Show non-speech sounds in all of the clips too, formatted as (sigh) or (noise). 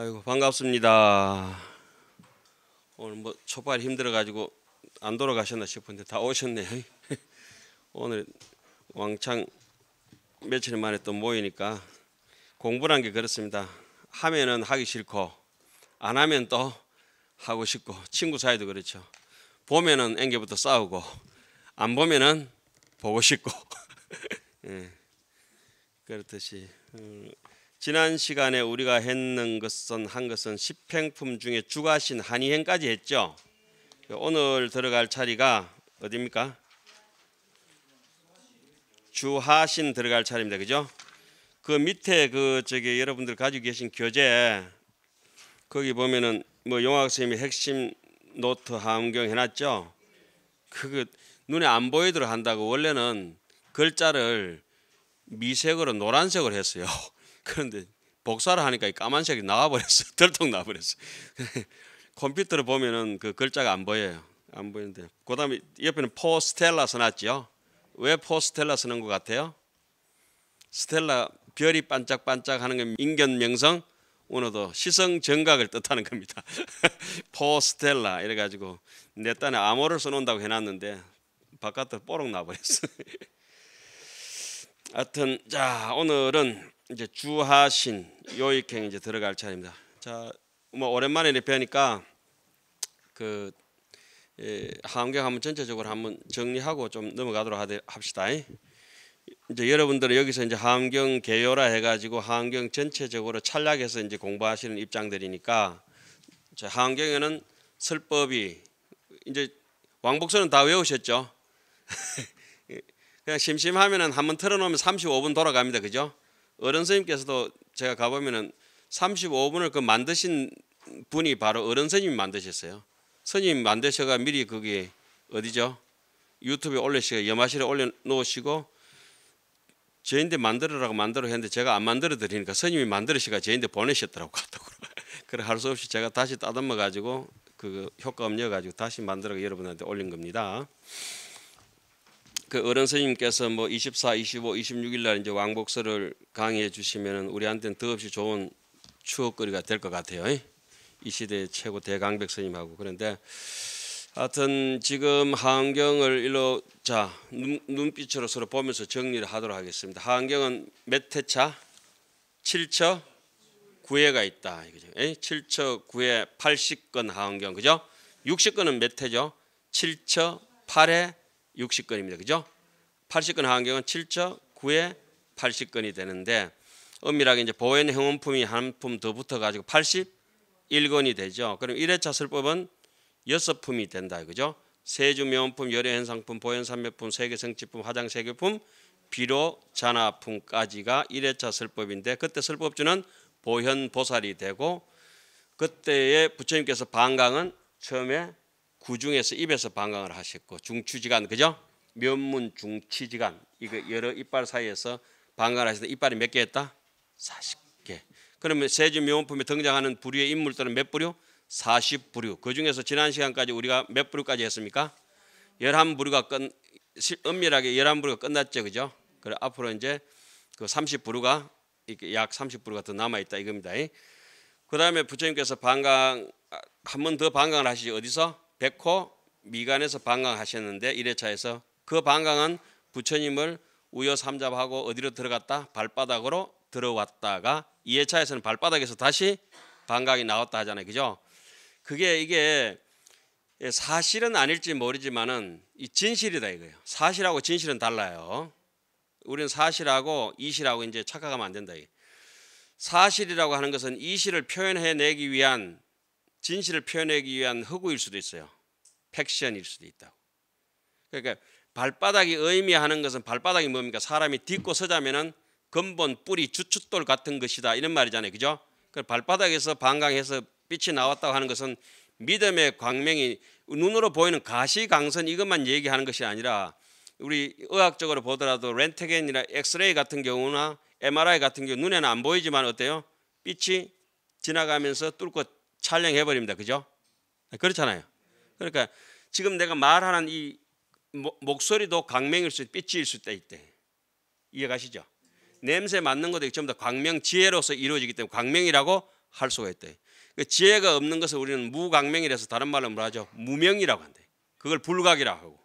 아이고 반갑습니다. 오늘 뭐 초발 힘들어 가지고 안 돌아가셨나 싶은데 다 오셨네. (laughs) 오늘 왕창 며칠 만에 또 모이니까 공부란 게 그렇습니다. 하면은 하기 싫고 안 하면 또 하고 싶고 친구 사이도 그렇죠. 보면은 앵겨부터 싸우고 안 보면은 보고 싶고 (laughs) 예. 그렇듯이 음. 지난 시간에 우리가 했는 것은 한 것은 십행품 중에 주가신 한의행까지 했죠. 오늘 들어갈 차리가 어디입니까? 주하신 들어갈 차례입니다. 그죠? 그 밑에 그 저기 여러분들 가지고 계신 교재 거기 보면은 뭐 용학 선생님이 핵심 노트 함경 해놨죠. 그거 눈에 안 보이도록 한다고 원래는 글자를 미색으로 노란색으로 했어요. (laughs) 그런데 복사를 하니까 까만색이 나와버렸어. 덜통 나버렸어 컴퓨터로 보면은 그 글자가 안 보여요. 안 보이는데. 그 다음에 옆에는 포스텔라 써놨죠. 왜 포스텔라 쓰는 것 같아요? 스텔라 별이 반짝반짝 하는 건 인견명성 오늘도 시성 정각을 뜻하는 겁니다. (laughs) 포스텔라 이래 가지고 내 딴에 암호를 써놓는다고 해놨는데 바깥으로 뽀록 나버렸어. (laughs) 하여튼 자 오늘은 이제 주하신 요익행 이제 들어갈 차례입니다. 자, 뭐 오랜만에 리페니까그 예, 하암경 한번 전체적으로 한번 정리하고 좀 넘어가도록 하되, 합시다. 이제 여러분들은 여기서 이제 하암경 개요라 해가지고 하암경 전체적으로 찰락해서 이제 공부하시는 입장들이니까 하암경에는 설법이 이제 왕복선은 다 외우셨죠? (laughs) 그냥 심심하면은 한번 틀어놓으면 35분 돌아갑니다, 그죠? 어른 선생님께서도 제가 가보면은 35분을 그 만드신 분이 바로 어른 선생님이 만드셨어요. 선생님 만드셔가 미리 거기 어디죠? 유튜브에 올리시고 염화실에 올려놓으시고 저인데 만들어라고 만들어 했는데 제가 안 만들어 드리니까 선생님이 만들으시가 저인데 보내셨더라고 카톡으로. (laughs) 그래 할 수 없이 제가 다시 따듬어 가지고 그 효과 음료 가지고 다시 만들어 여러분한테 올린 겁니다. 그 어른 스님께서 뭐 24, 25, 26일 날 이제 왕복서를 강의해 주시면은 우리한테는 더없이 좋은 추억거리가 될 것 같아요. 이 시대 최고 대강백 선 스님하고 그런데 하여튼 지금 하안경을 일로 자 눈, 빛으로 서로 보면서 정리를 하도록 하겠습니다. 하안경은 몇 회차? 7처 9회가 있다. 그죠? 7처 9회 80건 하안경 그죠? 60건은 몇 회죠? 7처 8회 60건입니다. 그죠? 80건 하한경은 7조 9에 80건이 되는데 엄밀하게 이제 보행 행원품이 한 품 더 붙어 가지고 81건이 되죠. 그럼 1회차 설법은 6품이 된다. 그죠? 세주 명품, 열애 현상품, 보현 산매품, 세계 성취품, 화장 세계품, 비료 잔화품까지가 1회차 설법인데 그때 설법주는 보현 보살이 되고 그때의 부처님께서 방강은 처음에 구중에서 입에서 방광을 하셨고 중추지간 그죠? 면문 중추지간 이거 여러 이빨 사이에서 방광을 하시는데 이빨이 몇 개 했다? 40개. 그러면 세주 명품에 등장하는 부류의 인물들은 몇 부류? 40부류. 그 중에서 지난 시간까지 우리가 몇 부류까지 했습니까? 11부류가 끝 엄밀하게 11부류가 끝났죠. 그죠? 그래 앞으로 이제 그 30부류가 약 30부류가 더 남아 있다 이겁니다. 그다음에 부처님께서 방광한 번 더방광을 아, 하시지 어디서? 백호 미간에서 방황하셨는데 1회차에서 그 방황은 부처님을 우여 삼잡하고 어디로 들어갔다? 발바닥으로 들어왔다가 2회차에서는 발바닥에서 다시 방광이 나왔다 하잖아요. 그죠? 그게 이게 사실은 아닐지 모르지만은 이 진실이다 이거예요. 사실하고 진실은 달라요. 우리는 사실하고 이실하고 이제 착각하면 안 된다. 이게. 사실이라고 하는 것은 이실을 표현해내기 위한 진실을 표현하기 위한 허구일 수도 있어요. 팩션일 수도 있다고. 그러니까 발바닥이 의미하는 것은 발바닥이 뭡니까? 사람이 딛고 서자면은 근본 뿌리 주춧돌 같은 것이다 이런 말이잖아요, 그죠? 그 발바닥에서 방광해서 빛이 나왔다고 하는 것은 믿음의 광명이 눈으로 보이는 가시광선 이것만 얘기하는 것이 아니라 우리 의학적으로 보더라도 렌트겐이나 엑스레이 같은 경우나 MRI 같은 경우 눈에는 안 보이지만 어때요? 빛이 지나가면서 뚫고 촬영해 버립니다. 그죠? 그렇잖아요. 그러니까 지금 내가 말하는 이 목소리도 광명일 수 있고 빛일 수있다 이해가시죠? 때이 냄새 맡는 것도 전부 다 광명 지혜로서 이루어지기 때문에 광명이라고 할 수가 있대. 그 지혜가 없는 것을 우리는 무광명이라서 다른 말로 뭐라 하죠? 무명이라고 한대. 그걸 불각이라고 하고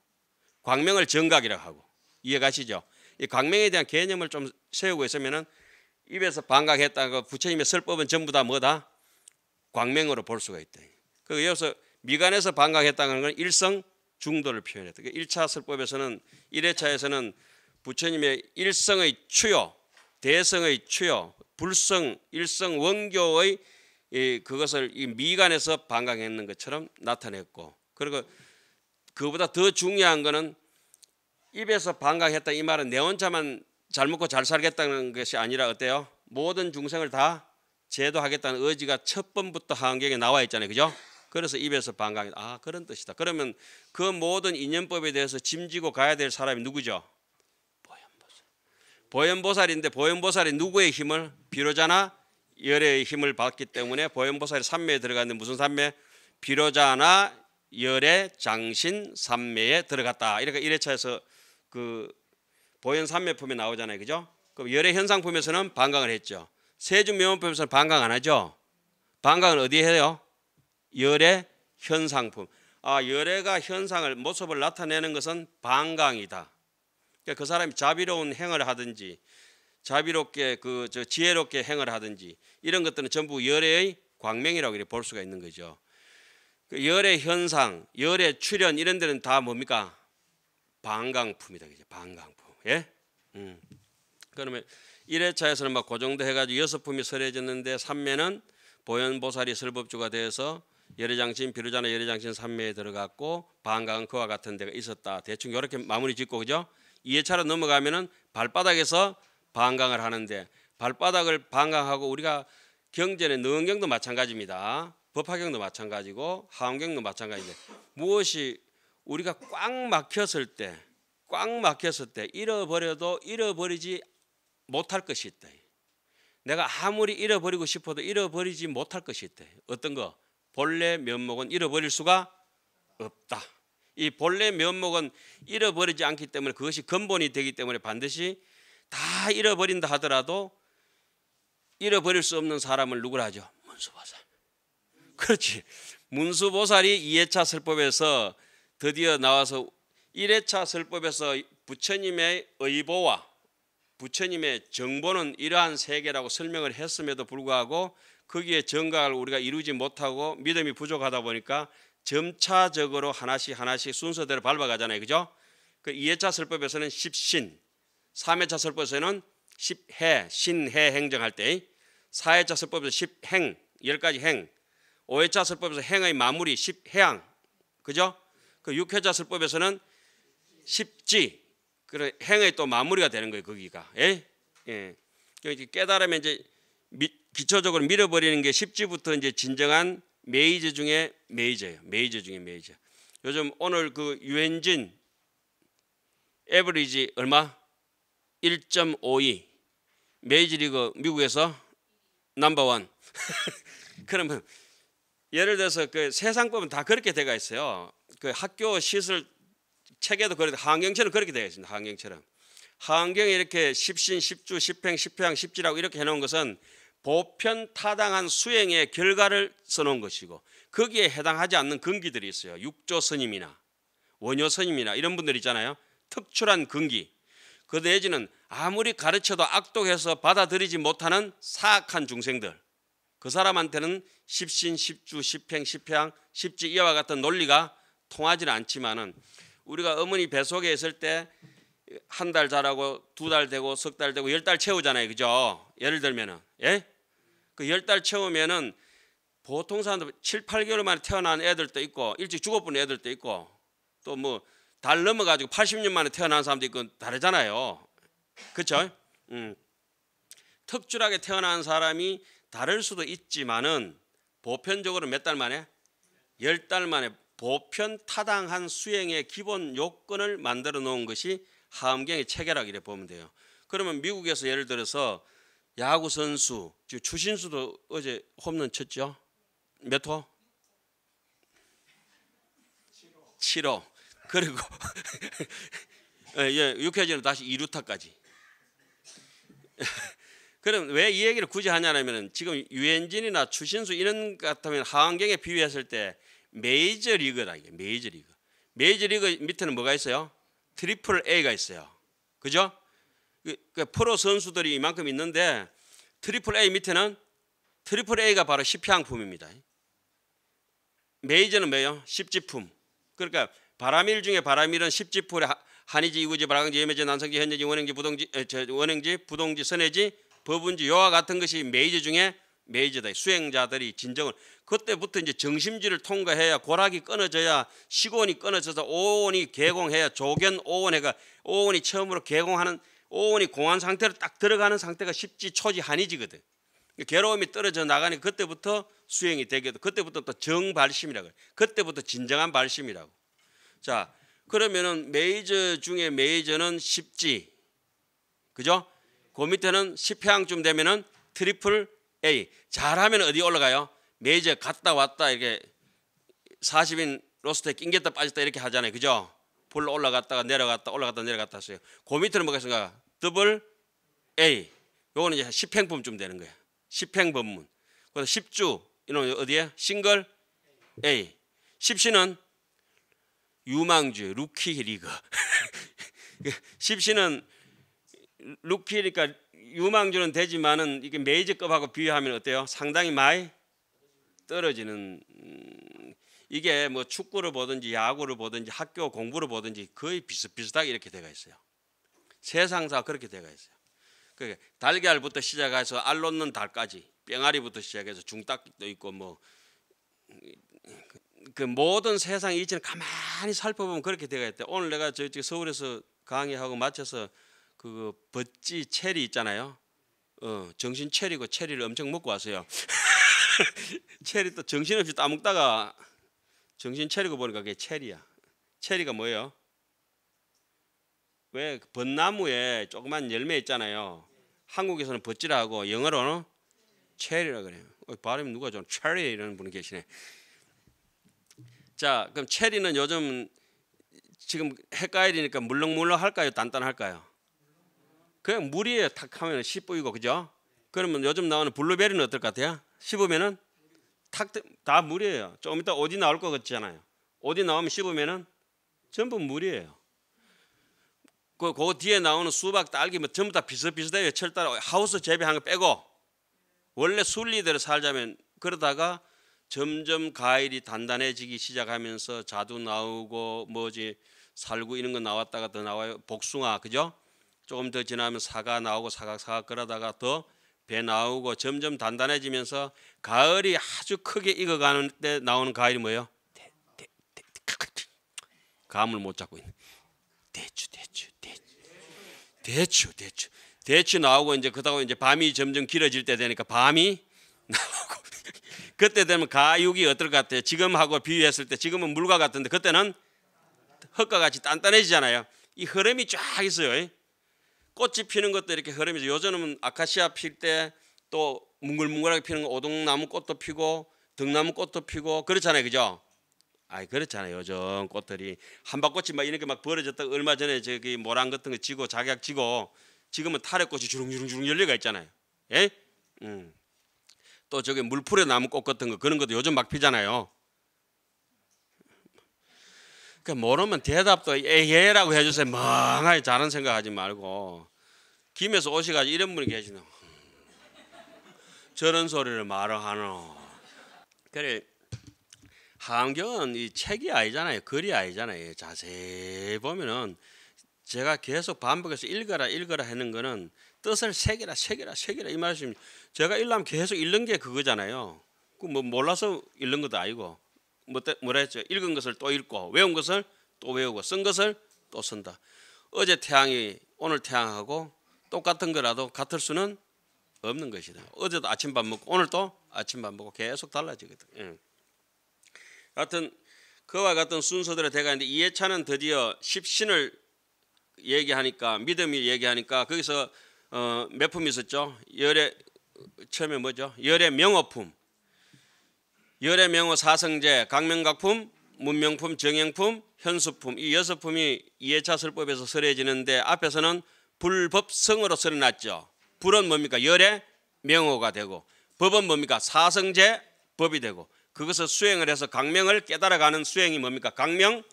광명을 정각이라고 하고 이해가시죠? 이 광명에 대한 개념을 좀 세우고 있으면은 입에서 반각했다고 부처님의 설법은 전부 다 뭐다? 광맹으로볼 수가 있다. 그 여기서 미간에서 반각했다는 건 일성 중도를 표현했다. 1차 그러니까 설법에서는 1회차에서는 부처님의 일성의 추요, 대성의 추요, 불성, 일성 원교의 이 그것을 이 미간에서 반강했는 것처럼 나타냈고 그리고 그보다 더 중요한 것은 입에서 반강했다 이 말은 내 혼자만 잘 먹고 잘 살겠다는 것이 아니라 어때요? 모든 중생을 다 제도하겠다는 의지가 첫 번부터 하경에 나와 있잖아요. 그죠? 그래서 입에서 반강이 아 그런 뜻이다. 그러면 그 모든 인연법에 대해서 짐지고 가야 될 사람이 누구죠? 보현보살. 보현보살인데 보현보살이 누구의 힘을 비로자나 열의 힘을 받기 때문에 보현보살이 삼매에 들어갔는데 무슨 삼매? 비로자나 열의 장신 삼매에 들어갔다. 이렇게 일회차에서 그 보현 삼매품에 나오잖아요. 그죠? 그럼 열의 현상품에서는 반강을 했죠. 세중 명품에서는 반강 안 하죠. 반강은 어디에 해요? 열의 현상품. 아, 열애가 현상을 모습을 나타내는 것은 반강이다. 그러니까 그 사람이 자비로운 행을 하든지 자비롭게 그 저 지혜롭게 행을 하든지 이런 것들은 전부 열애의 광명이라고 이렇게 볼 수가 있는 거죠. 그 열애 현상, 열애 출현 이런 데는 다 뭡니까? 반강품이다. 그죠? 반강품. 예? 음. 그러면 1회차에서는 막 고정도 그 해가지고 여섯 품이 설해졌는데 3매는 보현보살이 설법주가 되어서 여래장신 비루자나 여래장신 3매에 들어갔고 방광은 그와 같은 데가 있었다. 대충 이렇게 마무리 짓고 그죠? 2회차로 넘어가면은 발바닥에서 방광을 하는데 발바닥을 방광하고 우리가 경전의 능경도 마찬가지입니다. 법화경도 마찬가지고 하원경도 마찬가지인데 무엇이 우리가 꽉 막혔을 때, 꽉 막혔을 때 잃어버려도 잃어버리지 못할 것이 있다. 내가 아무리 잃어버리고 싶어도 잃어버리지 못할 것이 있다. 어떤 거? 본래 면목은 잃어버릴 수가 없다. 이 본래 면목은 잃어버리지 않기 때문에 그것이 근본이 되기 때문에 반드시 다 잃어버린다 하더라도 잃어버릴 수 없는 사람을 누구라 하죠? 문수보살. 그렇지. 문수보살이 2회차 설법에서 드디어 나와서 1회차 설법에서 부처님의 의보와 부처님의 정보는 이러한 세계라고 설명을 했음에도 불구하고 거기에 정각을 우리가 이루지 못하고 믿음이 부족하다 보니까 점차적으로 하나씩 하나씩 순서대로 밟아가잖아요. 그죠? 그 2회차 설법에서는 십신, 3회차 설법에서는 십해, 신해 행정할 때 4회차 설법에서 십행, 10가지 행 5회차 설법에서 행의 마무리 십해양, 그죠? 그 6회차 설법에서는 십지, 그래 행의 또 마무리가 되는 거예요 거기가 예, 예. 그러니까 깨달으면 이제 미, 기초적으로 밀어버리는 게1 0지부터 이제 진정한 메이저 중에 메이저예요 메이저 중에 메이저 요즘 오늘 그 유엔진 에버리지 얼마 1.52 메이저리그 미국에서 넘버원 (laughs) 그러면 예를 들어서 그 세상법은 다 그렇게 돼가 있어요 그 학교 시설 책에도 그렇게 한경처럼 그렇게 되어 있습니다. 한경처럼. 한경에 이렇게 십신, 십주, 십행, 십평 십지라고 이렇게 해놓은 것은 보편 타당한 수행의 결과를 써놓은 것이고 거기에 해당하지 않는 근기들이 있어요. 육조 선님이나 원효 선님이나 이런 분들 있잖아요. 특출한 근기. 그 내지는 아무리 가르쳐도 악독해서 받아들이지 못하는 사악한 중생들. 그 사람한테는 십신, 십주, 십행, 십향, 십지 이와 같은 논리가 통하지는 않지만은 우리가 어머니 배 속에 있을 때 한 달 자라고 두 달 되고 석 달 되고 열 달 채우잖아요. 그죠? 예를 들면은 예? 그 열 달 채우면은 보통 사람들 7, 8개월 만에 태어난 애들도 있고 일찍 죽어버린 애들도 있고 또 뭐 달 넘어 가지고 80년 만에 태어난 사람도 있고 다르잖아요. 그렇죠? 음. 특출하게 태어난 사람이 다를 수도 있지만은 보편적으로 몇 달 만에 열 달 만에 보편 타당한 수행의 기본 요건을 만들어 놓은 것이 하엄경의 체계라고 보면 돼요. 그러면 미국에서 예를 들어서 야구 선수, 추신수도 어제 홈런 쳤죠. 몇 호? 7호. 그리고 (laughs) 예, 6회 예, 전에 다시 2루타까지. (laughs) 그럼 왜 이 얘기를 굳이 하냐면 지금 유엔진이나 추신수 이런 같으면 하안경에 비유했을 때 메이저리그다 이게 메이저리그. 메이저리그 밑에는 뭐가 있어요? 트리플 A가 있어요. 그죠? 그러니까 프로 선수들이 이만큼 있는데 트리플 A 밑에는 트리플 A가 바로 10향품입니다. 메이저는 뭐예요? 10지품. 그러니까 바람일 중에 바람일은 10지품에 한이지 이구지, 발광지, 예매지, 난성지, 현여지, 원행지, 부동지, 원행지, 부동지, 선해지, 법운지 요와 같은 것이 메이저 중에 메이저다 수행자들이 진정을 그때부터 이제 정심지를 통과해야 고락이 끊어져야 시곤이 끊어져서 오온이 개공해야 조견 오온회가 오온이 처음으로 개공하는 오온이 공한 상태로 딱 들어가는 상태가 십지 초지 한이지거든. 그러니까 괴로움이 떨어져 나가니 그때부터 수행이 되게도 그때부터 또 정발심이라고 해 그때부터 진정한 발심이라고. 자 그러면은 메이저 중에 메이저는 십지 그죠? 그 밑에는 십회항쯤 되면은 트리플 A. 잘하면 어디 올라가요? 메이저 갔다 왔다 이렇게 40인 로스트에 낑겼다 빠졌다 이렇게 하잖아요. 그죠? 불 올라갔다가 내려갔다 올라갔다 내려갔다 했어요. 그 밑으로 뭐겠습니까? 더블 A. 요거는 이제 10행품쯤 되는 거예요. 10행 법문. 그래서 10주 이놈 어디에? 싱글 A. 10시는 유망주 루키 리그. 10시는 (laughs) 루키니까 그러니까 유망주는 되지만은 이게 메이즈급하고 비유하면 어때요? 상당히 많이 떨어지는 음, 이게 뭐 축구를 보든지 야구를 보든지 학교 공부를 보든지 거의 비슷비슷하게 이렇게 돼가 있어요. 세상사 그렇게 돼가 있어요. 그게 달걀부터 시작해서 알 놓는 달까지 뺑아리부터 시작해서 중딱도 있고 뭐 그 모든 세상 이치는 가만히 살펴보면 그렇게 돼가 있대. 오늘 내가 저쪽 서울에서 강의하고 마쳐서 그 버찌 체리 있잖아요. 어, 정신 체리고 체리를 엄청 먹고 왔어요. (laughs) 체리 또 정신없이 따먹다가 정신 체리고 보니까 그게 체리야. 체리가 뭐예요? 왜 그 벚나무에 조그만 열매 있잖아요. 한국에서는 버찌라 고 영어로는 어? 체리라 그래요. 어, 발음 이 누가 좀 체리 이런 분이 계시네. 자, 그럼 체리는 요즘 지금 헷갈리니까 물렁물렁할까요? 단단할까요? 그냥 물이에요탁 하면 씹보이고 그죠? 그러면 요즘 나오는 블루베리는 어떨 것 같아요? 씹으면은 탁다 물이에요. 조금 이따 어디 나올 것 같잖아요. 어디 나오면 씹으면은 전부 물이에요. 그, 그 뒤에 나오는 수박, 딸기 뭐 전부 다 비슷비슷해요. 철따라 하우스 재배한 거 빼고 원래 순리대로 살자면 그러다가 점점 과일이 단단해지기 시작하면서 자두 나오고 뭐지 살구 이런 거 나왔다가 더 나와요. 복숭아 그죠? 조금 더 지나면 사과 나오고 사각 사각 그러다가 더 배 나오고 점점 단단해지면서 가을이 아주 크게 익어가는 때 나오는 가을이 뭐예요? 대, 대, 대, 감을 못 잡고 있는 대추 대추 대추 대추 대추 대추 나오고 이제 그다고 이제 밤이 점점 길어질 때 되니까 밤이 (laughs) 나오고 그때 되면 가육이 어떨 것 같아요? 지금하고 비유했을 때 지금은 물과 같은데 그때는 흙과 같이 단단해지잖아요. 이 흐름이 쫙 있어요. 꽃이 피는 것도 이렇게 흐름이죠. 요즘은 아카시아 필 때 또 뭉글뭉글하게 피는 오동나무 꽃도 피고 등나무 꽃도 피고 그렇잖아요, 그죠? 아이 그렇잖아요. 요즘 꽃들이 한바꽃이 막 이렇게 막 벌어졌다. 얼마 전에 저기 모란 같은 거 지고 자격 지고 지금은 타래꽃이 주렁주렁주렁 열려가 있잖아요. 예? 음. 또 저기 물풀에 나무 꽃 같은 거 그런 것도 요즘 막 피잖아요. 그러니까 모르면 대답도 예헤라고 해주세요. 멍하게 자는 생각하지 말고 김에서 오시가지고 이런 분이 계시노. 저런 소리를 말을 하노. 그래 한경은 이 책이 아니잖아요. 글이 아니잖아요. 자세히 보면은 제가 계속 반복해서 읽어라 읽어라 하는 거는 뜻을 새겨라 새겨라 새겨라 이 말씀 제가 읽으면 계속 읽는 게 그거잖아요. 그 뭐 몰라서 읽는 것도 아니고 뭐 뭐라 뭐 했죠? 읽은 것을 또 읽고 외운 것을 또 외우고 쓴 것을 또 쓴다. 어제 태양이 오늘 태양하고 똑같은 거라도 같을 수는 없는 것이다. 어제도 아침밥 먹고 오늘도 아침밥 먹고 계속 달라지거든. 예. 같은 그와 같은 순서대로 돼가는데 이해찬은 드디어 십신을 얘기하니까 믿음이 얘기하니까 거기서 어, 몇품 있었죠? 열의 처음에 뭐죠? 열의 명어품 열의 명호 사성제, 강명각품, 문명품, 정형품 현수품 이 여섯 품이 이해차 설법에서 설해지는데 앞에서는 불법성으로 설해놨죠. 불은 뭡니까? 열의 명호가 되고 법은 뭡니까? 사성제 법이 되고 그것을 수행을 해서 강명을 깨달아가는 수행이 뭡니까? 강명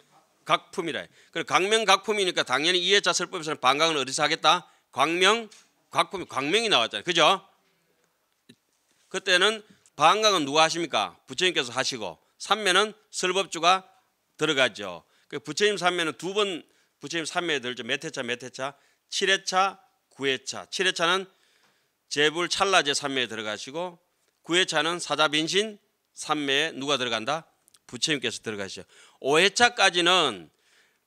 각품이라. 그리 강명 각품이니까 당연히 이해차 설법에서는 반광을 어디서 하겠다? 광명 각품이 광명이 나왔잖아요. 그죠? 그때는 방강은 누가 하십니까? 부처님께서 하시고 삼매는 설법주가 들어가죠. 그 부처님 삼매는 두 번 부처님 삼매에 들죠. 몇 회차 몇 회차? 7회차, 9회차. 7회차는 제불 찰라제 삼매에 들어가시고 9회차는 사자빈신 삼매에 누가 들어간다? 부처님께서 들어가시죠. 5회차까지는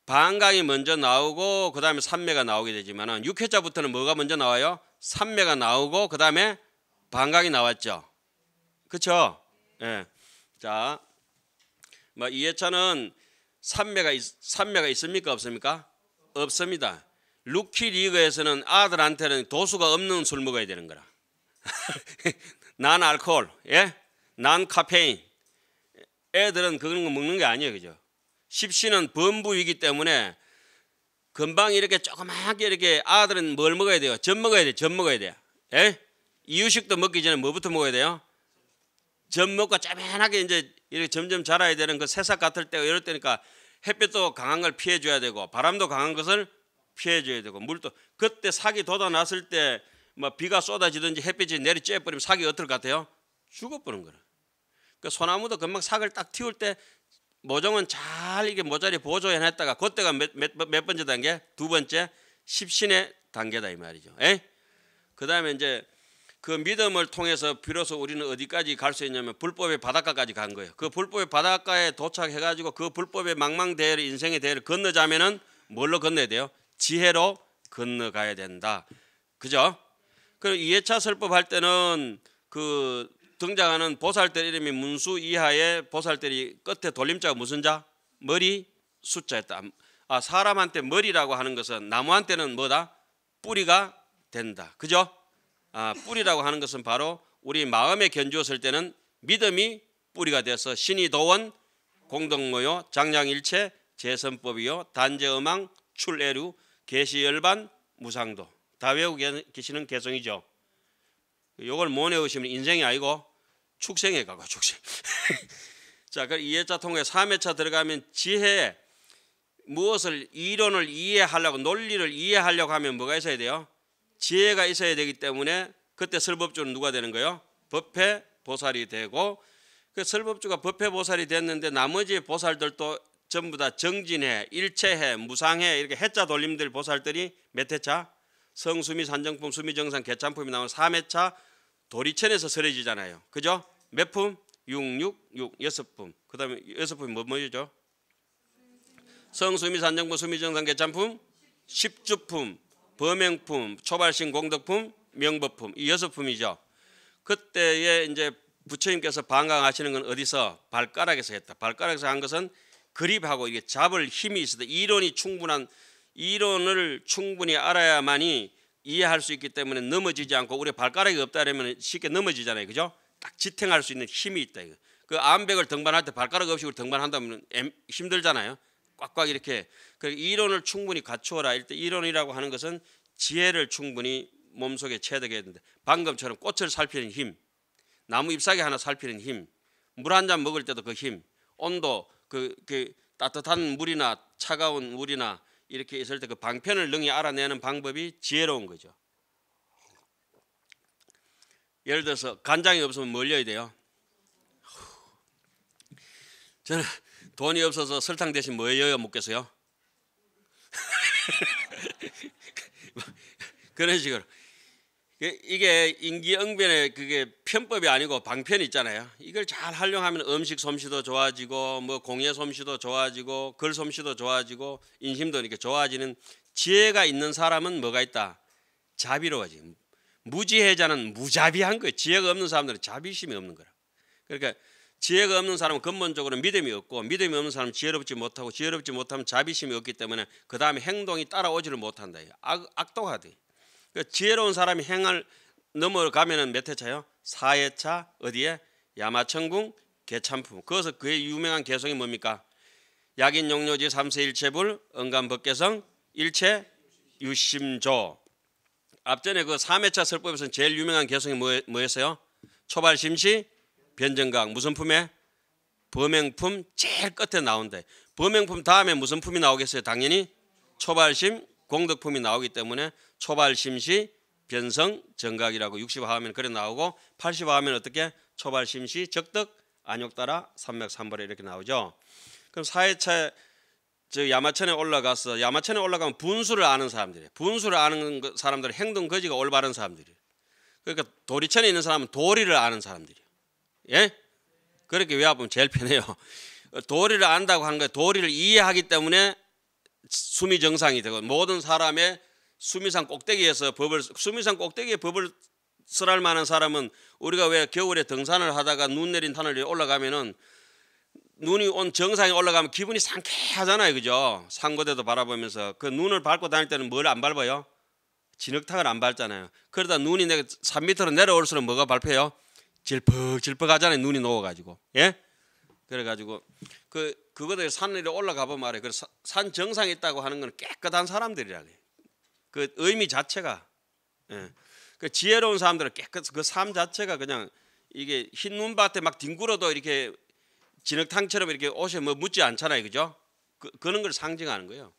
방강이 먼저 나오고 그 다음에 삼매가 나오게 되지만 6회차부터는 뭐가 먼저 나와요? 삼매가 나오고 그 다음에 방강이 나왔죠. 그렇죠? 예. 자, 뭐 이해찬은 삼매가 삼매가 있습니까 없습니까? 없습니다. 루키 리그에서는 아들한테는 도수가 없는 술 먹어야 되는 거라. (laughs) 난 알코올, 예, 난 카페인. 애들은 그런 거 먹는 게 아니에요, 그죠? 십시는 범부이기 때문에 금방 이렇게 조그맣게 이렇게 아들은 뭘 먹어야 돼요? 젖 먹어야 돼, 젖 먹어야 돼. 예? 이유식도 먹기 전에 뭐부터 먹어야 돼요? 점 먹고 짜맨하게 이제 이렇게 점점 자라야 되는 그 새싹 같을 때 이럴 때니까 햇빛도 강한 걸 피해 줘야 되고 바람도 강한 것을 피해 줘야 되고 물도 그때 사기 돋아났을 때뭐 비가 쏟아지든지 햇빛이 내리쬐 버리면 사기 어떨 것 같아요? 죽어버는 거라. 그 소나무도 금방 삭을 딱 틔울 때 모종은 잘 이게 모자리 보조해 놨다가 그때가 몇, 몇, 몇 번째 단계? 두 번째 십신의 단계다 이 말이죠. 에? 그다음에 이제 그 믿음을 통해서 비로소 우리는 어디까지 갈 수 있냐면 불법의 바닷가까지 간 거예요. 그 불법의 바닷가에 도착해 가지고 그 불법의 망망대해를 인생의 대해를 건너자면은 뭘로 건너야 돼요? 지혜로 건너가야 된다. 그죠? 그럼고 이해차 설법할 때는 그 등장하는 보살들 이름이 문수 이하의 보살들이 끝에 돌림자가 무슨 자? 머리 숫자였다. 아 사람한테 머리라고 하는 것은 나무한테는 뭐다? 뿌리가 된다. 그죠? 아, 뿌리라고 하는 것은 바로 우리 마음에 견주었을 때는 믿음이 뿌리가 돼서 신이 도원 공동모요 장량일체 재선법이요 단재음망 출애루 계시열반 무상도 다 외우고 계시는 개성이죠. 이걸못 외우시면 인생이 아니고 축생에 가고 축생. (laughs) 자, 그 2회차 통해 3회차 들어가면 지혜 무엇을 이론을 이해하려고 논리를 이해하려고 하면 뭐가 있어야 돼요? 지혜가 있어야 되기 때문에 그때 설법주는 누가 되는 거예요? 법회 보살이 되고 그 설법주가 법회 보살이 됐는데 나머지 보살들도 전부 다 정진해, 일체해, 무상해 이렇게 해자 돌림들 보살들이 몇 회차? 성수미 산정품, 수미정상, 개찬품이 나오는 3회차 도리천에서 설해지잖아요. 그죠? 몇 품? 6, 6, 6, 6품. 그 다음에 6품이 뭐, 뭐죠? 성수미 산정품, 수미정상, 개찬품? 10주품. 범행품, 초발신 공덕품, 명법품 이 여섯 품이죠. 그때에 이제 부처님께서 방강하시는 건 어디서 발가락에서 했다. 발가락에서 한 것은 그립하고 이게 잡을 힘이 있어도 이론이 충분한 이론을 충분히 알아야만이 이해할 수 있기 때문에 넘어지지 않고 우리 발가락이 없다라면 쉽게 넘어지잖아요. 그죠? 딱 지탱할 수 있는 힘이 있다. 이거. 그 암벽을 등반할 때 발가락 없이 등반한다면 힘들잖아요. 꽉꽉 이렇게 그 이론을 충분히 갖추어라. 일때 이론이라고 하는 것은 지혜를 충분히 몸속에 체득해야 된다. 방금처럼 꽃을 살피는 힘, 나무 잎사귀 하나 살피는 힘, 물 한 잔 먹을 때도 그 힘, 온도 그, 그 따뜻한 물이나 차가운 물이나 이렇게 있을 때 그 방편을 능히 알아내는 방법이 지혜로운 거죠. 예를 들어서 간장이 없으면 멀려야 돼요? 저는 돈이 없어서 설탕 대신 뭐예여 먹겠어요? (laughs) 그런 식으로 그, 이게 인기응변의 그게 편법이 아니고 방편이 있잖아요. 이걸 잘 활용하면 음식 솜씨도 좋아지고 뭐 공예 솜씨도 좋아지고 글 솜씨도 좋아지고 인심도 이렇게 좋아지는 지혜가 있는 사람은 뭐가 있다? 자비로워지. 무지혜자는 무자비한 거예요. 지혜가 없는 사람들은 자비심이 없는 거라. 그러니까 지혜가 없는 사람은 근본적으로 믿음이 없고 믿음이 없는 사람은 지혜롭지 못하고 지혜롭지 못하면 자비심이 없기 때문에 그 다음에 행동이 따라오지를 못한다. 악, 악도하대. 그러니까 지혜로운 사람이 행을 넘어가면몇 회차요? 4회차 어디에? 야마천궁 개참품. 그것서 그의 유명한 개성이 뭡니까? 약인 용료지 삼세 일체불 은간법개성 일체 유심조. 앞전에 그 3회차 설법에서는 제일 유명한 개성이 뭐, 뭐였어요? 초발심시 변정각 무슨 품에? 범행품 제일 끝에 나온다. 범행품 다음에 무슨 품이 나오겠어요? 당연히 초발심 공덕품이 나오기 때문에 초발심시 변성 정각이라고 60화면 그래 나오고 80화면 어떻게 초발심시 적덕 안욕따라 3 0 3벌에 이렇게 나오죠. 그럼 사회차 저 야마천에 올라가서 야마천에 올라가면 분수를 아는 사람들이 분수를 아는 사람들은 행동 거지가 올바른 사람들이 그러니까 도리천에 있는 사람은 도리를 아는 사람들이 예? 그렇게 외워보면 제일 편해요. (laughs) 도리를 안다고 하는 거예요. 도리를 이해하기 때문에 수미 정상이 되고 모든 사람의 수미상 꼭대기에서 법을 수미상 꼭대기에 법을 설할 만한 사람은 우리가 왜 겨울에 등산을 하다가 눈 내린 하늘 위 올라가면은 눈이 온 정상에 올라가면 기분이 상쾌하잖아요, 그죠? 상고대도 바라보면서 그 눈을 밟고 다닐 때는 뭘 안 밟아요? 진흙탕을 안 밟잖아요. 그러다 눈이 내가 3미터로 내려올수록 뭐가 밟혀요? 질퍽질퍽 하잖아요. 눈이 녹아가지고. 예? 그래가지고 그 그거를 산 위로 올라가 보면 말이에요 그래서 산 정상에 있다고 하는 건 깨끗한 사람들이라 그래그 의미 자체가 예. 그 지혜로운 사람들은 깨끗 그 삶 자체가 그냥 이게 흰 눈밭에 막 뒹굴어도 이렇게 진흙탕처럼 이렇게 옷에 뭐 묻지 않잖아요, 그죠? 그, 그런 걸 상징하는 거예요.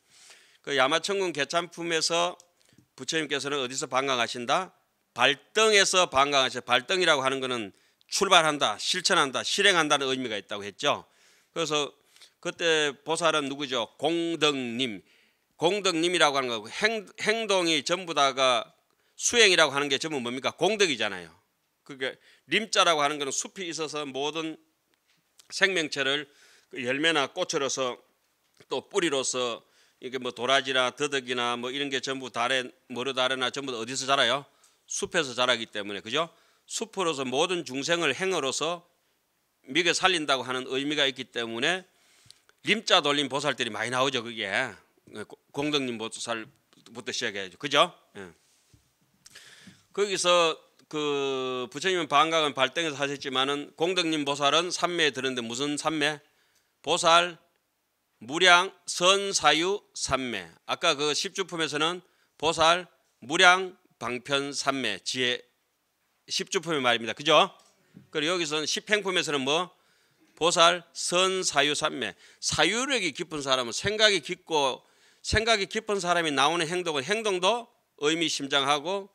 그야마천군 개찬품에서 부처님께서는 어디서 방황하신다? 발등에서 방광하셔 발등이라고 하는 것은 출발한다, 실천한다, 실행한다는 의미가 있다고 했죠. 그래서 그때 보살은 누구죠? 공덕님. 공덕님이라고 하는 거고 행, 행동이 전부 다가 수행이라고 하는 게 전부 뭡니까? 공덕이잖아요. 그게 림자라고 하는 것은 숲이 있어서 모든 생명체를 열매나 꽃으로서 또 뿌리로서 이게 뭐 도라지나 더덕이나 뭐 이런 게 전부 달에 머리달에나 전부 어디서 자라요? 숲에서 자라기 때문에 그죠? 숲으로서 모든 중생을 행으로서 미개 살린다고 하는 의미가 있기 때문에 림자 돌림 보살들이 많이 나오죠 그게 예, 공덕님 보살부터 시작해야죠 그죠? 예. 거기서 그 부처님은 방각은 발등에서 하셨지만은 공덕님 보살은 삼매에 드는데 무슨 삼매? 보살, 무량, 선사유 삼매. 아까 그 십주품에서는 보살, 무량, 방편산매 지혜 십주품의 말입니다. 그죠? 그리고 여기서는 십행품에서는 뭐 보살 선사유산매 사유력이 깊은 사람은 생각이 깊고 생각이 깊은 사람이 나오는 행동은 행동도 의미심장하고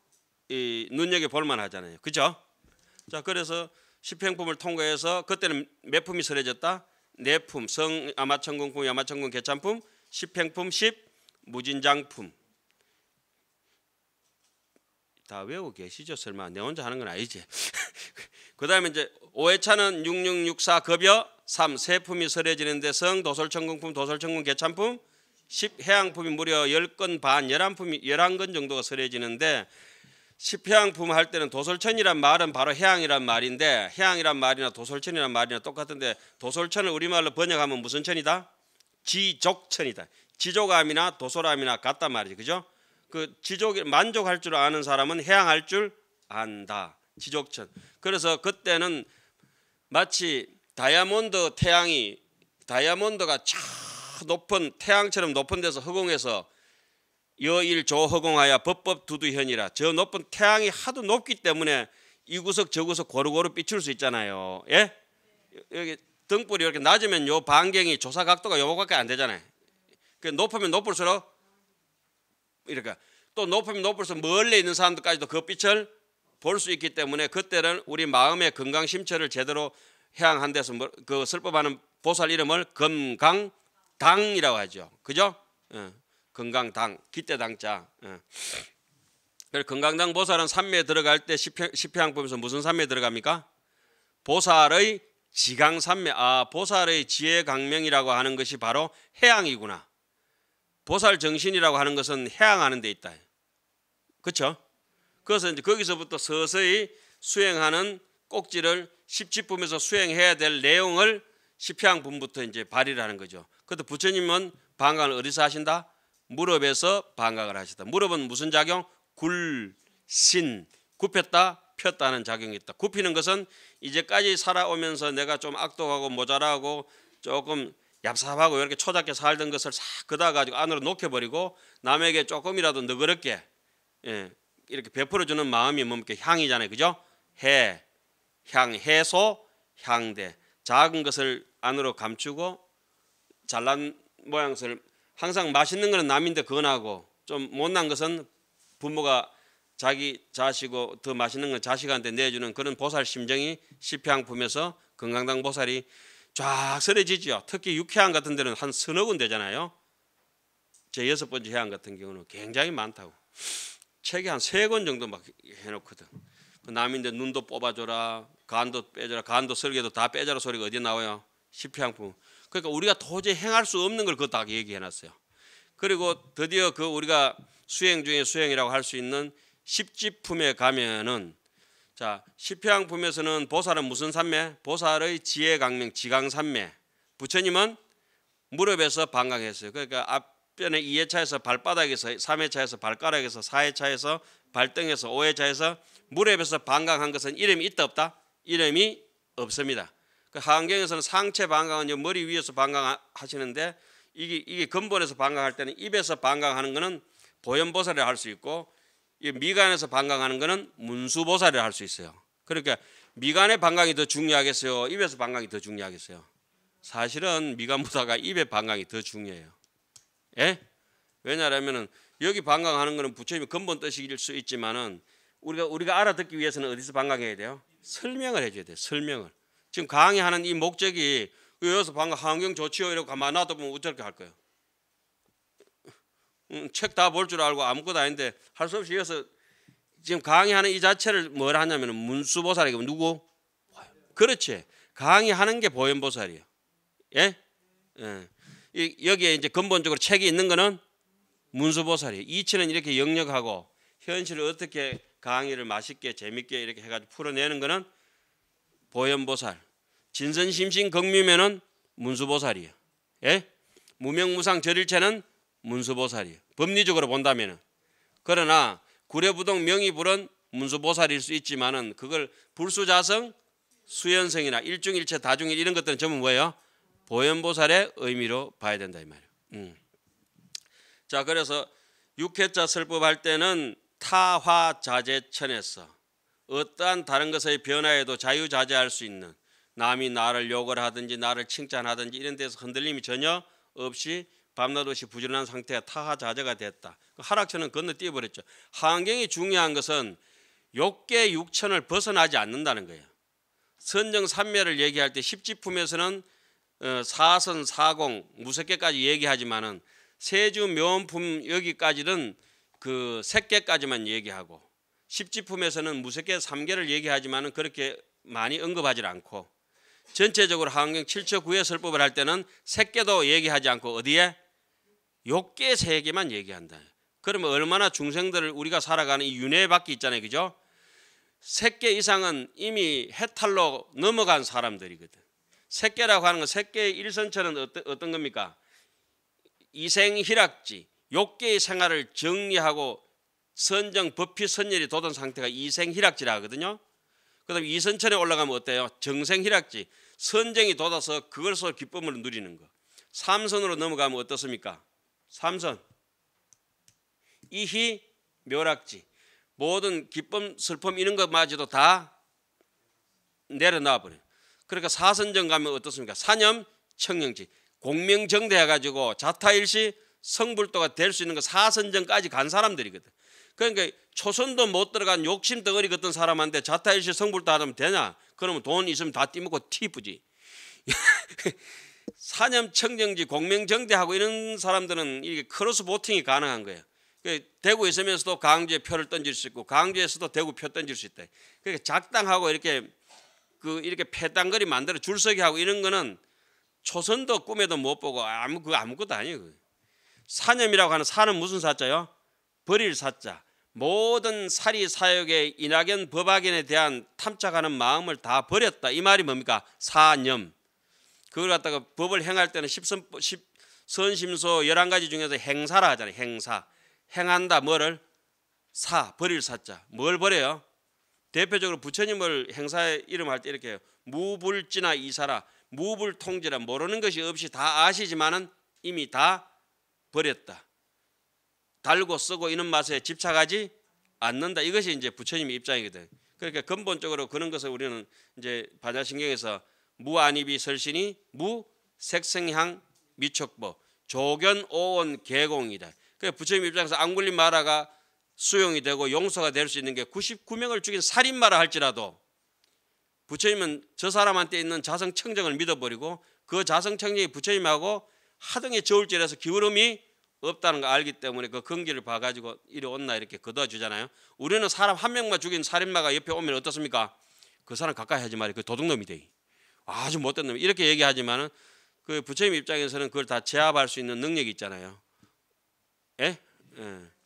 이 눈여겨 볼만 하잖아요. 그죠? 자 그래서 십행품을 통과해서 그때는 몇 품이 설해졌다? 네품 성 아마천궁품 야마천궁 개찬품 십행품 십 무진장품 다 외우고 계시죠? 설마 내 혼자 하는 건 아니지. (laughs) 그 다음에 이제 5회차는 6664 급여 3 세품이 설해지는 데성 도설천공품 도설천공 개참품 10 해양품이 무려 10건 반 11품이 11건 정도가 설해지는데 10해양품 할 때는 도설천이란 말은 바로 해양이란 말인데 해양이란 말이나 도설천이란 말이나 똑같은데 도설천을 우리말로 번역하면 무슨 천이다? 지족천이다. 지족암이나 도솔암이나 같단 말이지. 그죠? 그 지족 만족할 줄 아는 사람은 해양할 줄 안다. 지족천. 그래서 그때는 마치 다이아몬드 태양이 다이아몬드가 차 높은 태양처럼 높은 데서 허공에서 여일조 허공하여 법법 두두현이라 저 높은 태양이 하도 높기 때문에 이 구석 저 구석 고루고루 비출 수 있잖아요. 예? 여기 등불이 이렇게 낮으면 요 반경이 조사 각도가 요거밖에 안 되잖아요. 그 높으면 높을수록 이렇게 또 높으면 높을수록 멀리 있는 사람들까지도 그 빛을 볼 수 있기 때문에 그때는 우리 마음의 건강 심체를 제대로 해양한 데서 뭐 그 설법하는 보살 이름을 건강당이라고 하죠. 그죠? 예. 건강당, 기대당자. 예. 건강당 보살은 삼매에 들어갈 때 십회, 십회양법에서 무슨 삼매에 들어갑니까? 보살의 지강삼매, 아 보살의 지혜강명이라고 하는 것이 바로 해양이구나. 보살 정신이라고 하는 것은 해양하는 데 있다. 그렇죠? 그래서 이제 거기서부터 서서히 수행하는 꼭지를 십지품에서 수행해야 될 내용을 십향분부터 이제 발의를 하는 거죠. 그때 부처님은 방광을 어디서 하신다? 무릎에서 방광을 하시다. 무릎은 무슨 작용? 굴신 굽혔다 폈다는 작용이 있다. 굽히는 것은 이제까지 살아오면서 내가 좀 악독하고 모자라고 조금 얍삽하고 이렇게 초작게 살던 것을 싹 그다 가지고 안으로 녹여버리고 남에게 조금이라도 너그럽게 예, 이렇게 베풀어주는 마음이 뭡니까 향이잖아요, 그죠? 해, 향, 해소, 향대. 작은 것을 안으로 감추고 잘난 모양을 항상 맛있는 것은 남인데 건하고좀 못난 것은 부모가 자기 자식이고더 맛있는 건 자식한테 내주는 그런 보살 심정이 실패 향품에서 건강당 보살이 쫙 서려지죠. 특히 육해안 같은 데는 한 서너 군데잖아요제 여섯 번째 해안 같은 경우는 굉장히 많다고. 책에 한 세 권 정도 막 해놓거든. 그 남인데 눈도 뽑아줘라, 간도 빼줘라, 간도 설계도 다빼자라 소리가 어디 나와요? 시피양품. 그러니까 우리가 도저히 행할 수 없는 걸 그거 다 얘기해놨어요. 그리고 드디어 그 우리가 수행 중에 수행이라고 할 수 있는 십지품에 가면은 자 시표양 보면서는 보살은 무슨 산매? 보살의 지혜 강명 지강 산매. 부처님은 무릎에서 방광했어요. 그러니까 앞변에 2회차에서 발바닥에서 3회차에서 발가락에서 4회차에서 발등에서 5회차에서 무릎에서 방광한 것은 이름이 있다 없다? 이름이 없습니다. 그하경에서는 상체 방광은 머리 위에서 방광하시는데 이게, 이게 근본에서 방광할 때는 입에서 방광하는 것은 보현보살이 할 수 있고 미간에서 방광하는 것은 문수보살이할수 있어요. 그러니까 미간의 방광이 더 중요하겠어요. 입에서 방광이 더 중요하겠어요. 사실은 미간보다가 입의 방광이 더 중요해요. 예? 왜냐하면은 여기 방광하는 것은 부처님의 근본 뜻일 수 있지만은 우리가 우리가 알아듣기 위해서는 어디서 방광해야 돼요? 설명을 해줘야 돼. 요 설명을. 지금 강의하는 이 목적이 여기서 방광 환경 좋지요 이러고 가만 놔두면 어쩔 게할 거예요. 음, 책다 볼 줄 알고 아무것도 아닌데 할 수 없이 여기서 지금 강의하는 이 자체를 뭘 하냐면 문수보살이고 누구? 그렇지. 강의하는 게 보현보살이에요. 예? 예. 여기에 이제 근본적으로 책이 있는 거는 문수보살이에요. 이치는 이렇게 영역하고 현실을 어떻게 강의를 맛있게 재밌게 이렇게 해가지고 풀어내는 거는 보현보살. 진선심신 경미면은 문수보살이에요. 예? 무명무상 절일체는 문수보살이요. 법리적으로 본다면 그러나 구례부동 명의불은 문수보살일 수 있지만은 그걸 불수자성 수연성이나 일중일체 다중일 이런 것들은 전부 뭐예요? 보현보살의 의미로 봐야 된다 이 말이에요. 음. 자 그래서 육회자 설법할 때는 타화자재천에서 어떠한 다른 것의 변화에도 자유자재할 수 있는 남이 나를 욕을 하든지 나를 칭찬하든지 이런 데서 흔들림이 전혀 없이 밤낮없이 부지런한 상태에 타하자재가 됐다. 그 하락천은 건너뛰어버렸죠. 환경이 중요한 것은 욕계 육천을 벗어나지 않는다는 거예요. 선정 삼매를 얘기할 때 십지품에서는 어, 사선 사공 무색계까지 얘기하지만은 세주 묘원품 여기까지는 그 색계까지만 얘기하고 십지품에서는 무색계 삼계를 얘기하지만은 그렇게 많이 언급하지 않고 전체적으로 환경 7초 9의 설법을 할 때는 새끼도 얘기하지 않고 어디에 욕계 세계만 얘기한다. 그러면 얼마나 중생들을 우리가 살아가는 이윤회 밖에 있잖아요. 그죠? 세계 이상은 이미 해탈로 넘어간 사람들이거든. 세계라고 하는 건 세계의 일선처럼 어떤, 어떤 겁니까? 이생희락지, 욕계의 생활을 정리하고 선정, 법피, 선열이 도던 상태가 이생희락지라 하거든요. 그 다음에 이선천에 올라가면 어때요? 정생희락지, 선정이 돋아서 그걸 로서 기쁨을 누리는 거. 삼선으로 넘어가면 어떻습니까? 삼선 이희 묘락지 모든 기쁨 슬픔 이런 것마저도 다 내려놔 버려요. 그러니까 사선정 가면 어떻습니까? 사념 청령지 공명정대해 가지고 자타일시 성불도가 될 수 있는 거 사선정까지 간 사람들이거든. 그러니까 초선도 못 들어간 욕심 덩어리 같은 사람한테 자타일시 성불도 하면 되냐? 그러면 돈 있으면 다 띠먹고 티프지. (laughs) 사념 청정지 공명정대하고 이런 사람들은 이게 크로스 보팅이 가능한 거예요. 그 대구 있으면서도 강주에 표를 던질 수 있고 강주에서도 대구 표 던질 수 있다. 그러니까 작당하고 이렇게 그 이렇게 패당거리 만들어 줄서기 하고 이런 거는 초선도 꿈에도 못 보고 아무 그 아무것도 아니에요. 사념이라고 하는 사는 무슨 사자요? 버릴 사자. 모든 사리 사역의 이낙연 법악인에 대한 탐착하는 마음을 다 버렸다. 이 말이 뭡니까? 사념. 그걸 갖다가 법을 행할 때는 십선 십, 선심소 열한 가지 중에서 행사라 하잖아요. 행사. 행한다 뭐를 사 버릴 사자. 뭘 버려요? 대표적으로 부처님을 행사에 이름할 때 이렇게 무불지나 이사라 무불통지라 모르는 것이 없이 다 아시지만은 이미 다 버렸다. 달고 쓰고 이런 맛에 집착하지 않는다. 이것이 이제 부처님의 입장이거든. 그러니까 근본적으로 그런 것을 우리는 이제 바자신경에서 무안입이 설신이 무색성향 미척법 조견 오원 개공이다. 그 부처님 입장에서 안 굴린 마라가 수용이 되고 용서가 될 수 있는 게 99명을 죽인 살인마라 할지라도 부처님은 저 사람한테 있는 자성청정을 믿어버리고 그 자성청정이 부처님하고 하등의 저울질에서 기울음이 없다는 걸 알기 때문에 그 근기를 봐가지고 이리 온나 이렇게 거둬주잖아요. 우리는 사람 한 명만 죽인 살인마가 옆에 오면 어떻습니까? 그 사람 가까이 하지 말이 그 도둑놈이 돼. 아주 못된 놈 이렇게 얘기하지만은 그 부처님 입장에서는 그걸 다 제압할 수 있는 능력이 있잖아요. 예? 예.